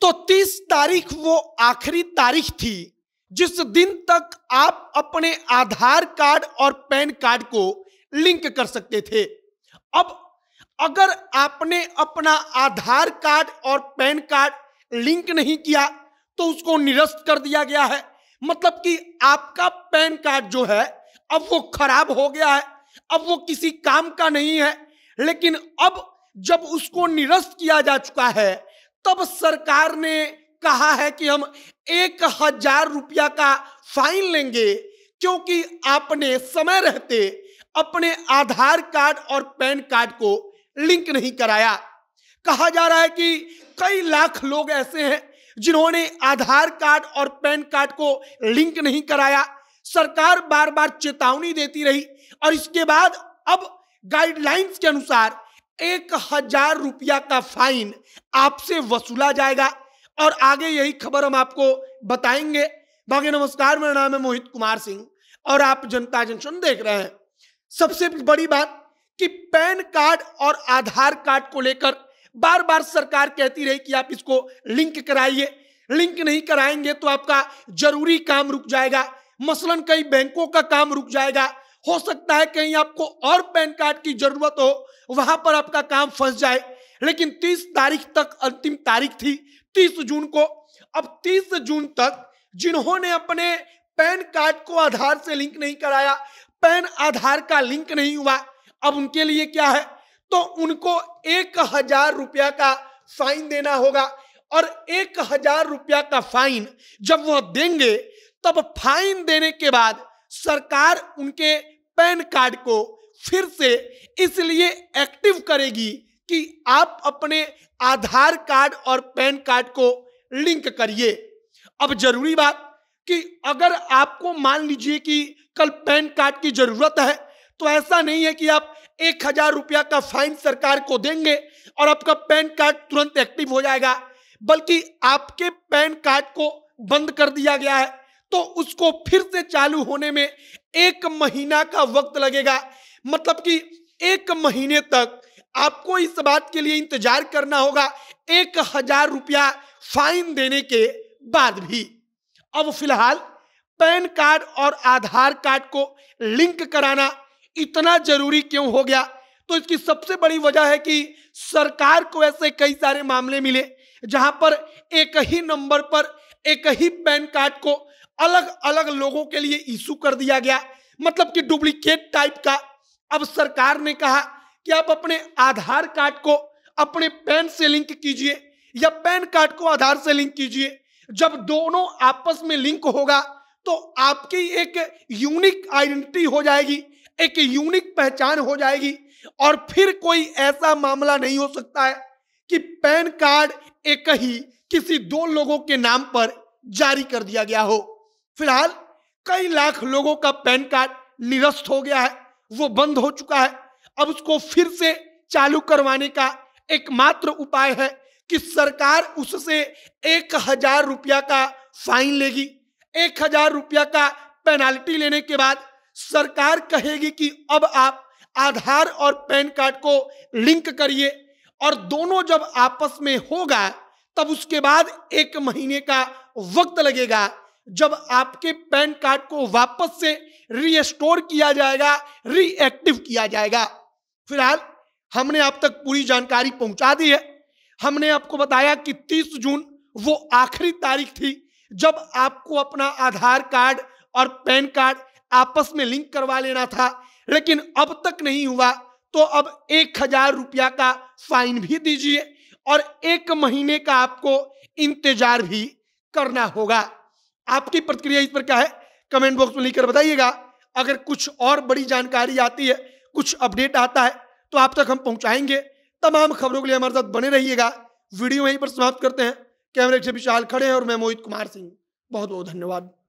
तो तीस तारीख वो आखिरी तारीख थी जिस दिन तक आप अपने आधार कार्ड और पैन कार्ड को लिंक कर सकते थे अब अगर आपने अपना आधार कार्ड और पैन कार्ड लिंक नहीं किया तो उसको निरस्त कर दिया गया है मतलब कि आपका पैन कार्ड जो है अब वो खराब हो गया है अब वो किसी काम का नहीं है लेकिन अब जब उसको निरस्त किया जा चुका है तब सरकार ने कहा है कि हम एक हजार रुपया का फाइन लेंगे क्योंकि आपने समय रहते अपने आधार कार्ड और पैन कार्ड को लिंक नहीं कराया कहा जा रहा है कि कई लाख लोग ऐसे हैं जिन्होंने आधार कार्ड और पैन कार्ड को लिंक नहीं कराया सरकार बार बार चेतावनी देती रही और इसके बाद अब गाइडलाइंस के अनुसार एक हजार रुपया का फाइन आपसे वसूला जाएगा और आगे यही खबर हम आपको बताएंगे बाकी नमस्कार मेरा नाम है मोहित कुमार सिंह और आप जनता जंक्शन देख रहे हैं सबसे बड़ी बात कि पैन कार्ड और आधार कार्ड को लेकर बार बार सरकार कहती रही कि आप इसको लिंक कराइए लिंक नहीं कराएंगे तो आपका जरूरी काम रुक जाएगा मसलन कई बैंकों का काम रुक जाएगा हो सकता है कहीं आपको और पैन कार्ड की जरूरत हो वहां पर आपका काम फंस जाए लेकिन तीस तारीख तक अंतिम तारीख थी तीस जून को अब तीस जून तक जिन्होंने अपने पैन कार्ड को आधार से लिंक नहीं कराया पैन आधार का लिंक नहीं हुआ अब उनके लिए क्या है तो उनको एक हजार रुपया का फाइन देना होगा और एक हजार रुपया का फाइन जब वह देंगे तब फाइन देने के बाद सरकार उनके पैन कार्ड को फिर से इसलिए एक्टिव करेगी कि आप अपने आधार कार्ड और पैन कार्ड को लिंक करिए अब जरूरी बात कि अगर आपको मान लीजिए कि कल पैन कार्ड की जरूरत है तो ऐसा नहीं है कि आप एक हजार रुपया का फाइन सरकार को देंगे और आपका पैन कार्ड तुरंत एक्टिव हो जाएगा बल्कि आपके पैन कार्ड को बंद कर दिया गया है तो उसको फिर से चालू होने में एक महीना का वक्त लगेगा मतलब कि एक महीने तक आपको इस बात के लिए इंतजार करना होगा एक हजार रुपया फाइन देने के बाद भी अब फिलहाल पैन कार्ड और आधार कार्ड को लिंक कराना इतना जरूरी क्यों हो गया तो इसकी सबसे बड़ी वजह है कि सरकार को ऐसे कई सारे मामले मिले जहां पर एक ही नंबर पर एक ही पैन कार्ड को अलग अलग लोगों के लिए इशू कर दिया गया मतलब कि डुप्लीकेट टाइप का अब सरकार ने कहा कि आप अपने आधार कार्ड को अपने पैन से लिंक कीजिए या पैन कार्ड को आधार से लिंक कीजिए जब दोनों आपस में लिंक होगा तो आपकी एक यूनिक आइडेंटिटी हो जाएगी एक यूनिक पहचान हो जाएगी और फिर कोई ऐसा मामला नहीं हो सकता है कि पैन कार्ड एक ही किसी दो लोगों के नाम पर जारी कर दिया गया हो फिलहाल कई लाख लोगों का पैन कार्ड निरस्त हो गया है वो बंद हो चुका है अब उसको फिर से चालू करवाने का एकमात्र उपाय है कि सरकार उससे एक हजार रुपया का फाइन लेगी एक हजार रुपया का पेनाल्टी लेने के बाद सरकार कहेगी कि अब आप आधार और पैन कार्ड को लिंक करिए और दोनों जब आपस में होगा तब उसके बाद एक महीने का वक्त लगेगा जब आपके पैन कार्ड को वापस से रीस्टोर किया जाएगा रीएक्टिव किया जाएगा फिलहाल हमने आप तक पूरी जानकारी पहुंचा दी है हमने आपको बताया कि 30 जून वो आखिरी तारीख थी जब आपको अपना आधार कार्ड और पैन कार्ड आपस में लिंक करवा लेना था लेकिन अब तक नहीं हुआ तो अब एक हजार रुपया का फाइन भी दीजिए और एक महीने का आपको इंतजार भी करना होगा आपकी प्रतिक्रिया इस पर क्या है कमेंट बॉक्स में लिखकर बताइएगा अगर कुछ और बड़ी जानकारी आती है कुछ अपडेट आता है तो आप तक हम पहुंचाएंगे तमाम खबरों के लिए हमारे साथ बने रहिएगा वीडियो यहीं पर समाप्त करते हैं कैमरे से विशाल खड़े हैं और मैं मोहित कुमार सिंह बहुत बहुत धन्यवाद